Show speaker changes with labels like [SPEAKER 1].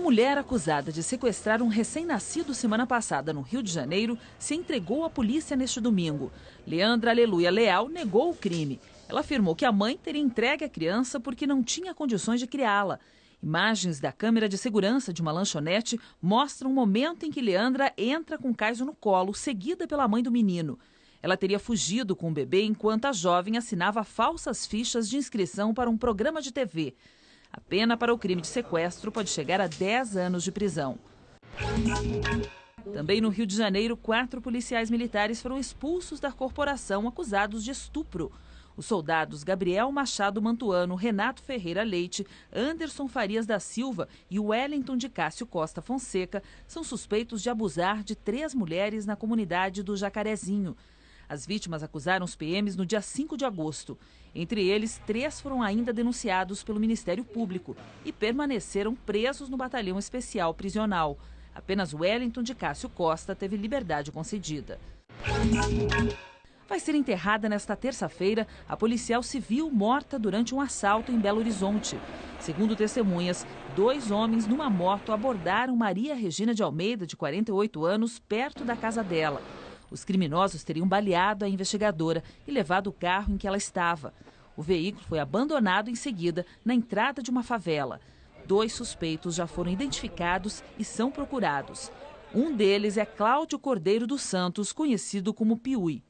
[SPEAKER 1] mulher acusada de sequestrar um recém-nascido semana passada no Rio de Janeiro se entregou à polícia neste domingo. Leandra Aleluia Leal negou o crime. Ela afirmou que a mãe teria entregue a criança porque não tinha condições de criá-la. Imagens da câmera de segurança de uma lanchonete mostram o momento em que Leandra entra com Caiso no colo, seguida pela mãe do menino. Ela teria fugido com o bebê enquanto a jovem assinava falsas fichas de inscrição para um programa de TV. A pena para o crime de sequestro pode chegar a 10 anos de prisão. Também no Rio de Janeiro, quatro policiais militares foram expulsos da corporação acusados de estupro. Os soldados Gabriel Machado Mantuano, Renato Ferreira Leite, Anderson Farias da Silva e Wellington de Cássio Costa Fonseca são suspeitos de abusar de três mulheres na comunidade do Jacarezinho. As vítimas acusaram os PMs no dia 5 de agosto. Entre eles, três foram ainda denunciados pelo Ministério Público e permaneceram presos no batalhão especial prisional. Apenas Wellington de Cássio Costa teve liberdade concedida. Vai ser enterrada nesta terça-feira a policial civil morta durante um assalto em Belo Horizonte. Segundo testemunhas, dois homens numa moto abordaram Maria Regina de Almeida, de 48 anos, perto da casa dela. Os criminosos teriam baleado a investigadora e levado o carro em que ela estava. O veículo foi abandonado em seguida na entrada de uma favela. Dois suspeitos já foram identificados e são procurados. Um deles é Cláudio Cordeiro dos Santos, conhecido como Piuí.